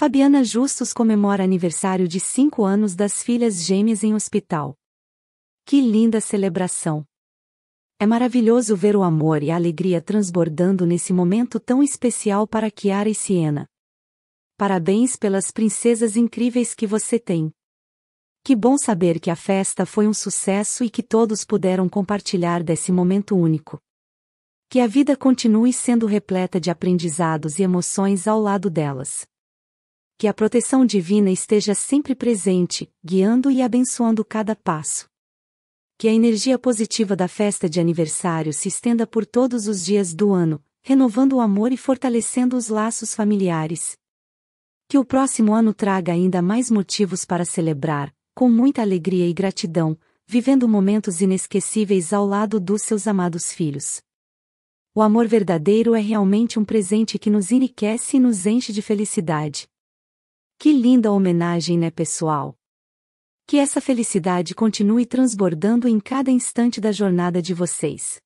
Fabiana Justus comemora aniversário de 5 anos das filhas gêmeas em hospital. Que linda celebração! É maravilhoso ver o amor e a alegria transbordando nesse momento tão especial para Kiara e Siena. Parabéns pelas princesas incríveis que você tem. Que bom saber que a festa foi um sucesso e que todos puderam compartilhar desse momento único. Que a vida continue sendo repleta de aprendizados e emoções ao lado delas que a proteção divina esteja sempre presente, guiando e abençoando cada passo. Que a energia positiva da festa de aniversário se estenda por todos os dias do ano, renovando o amor e fortalecendo os laços familiares. Que o próximo ano traga ainda mais motivos para celebrar, com muita alegria e gratidão, vivendo momentos inesquecíveis ao lado dos seus amados filhos. O amor verdadeiro é realmente um presente que nos enriquece e nos enche de felicidade. Que linda homenagem, né, pessoal? Que essa felicidade continue transbordando em cada instante da jornada de vocês.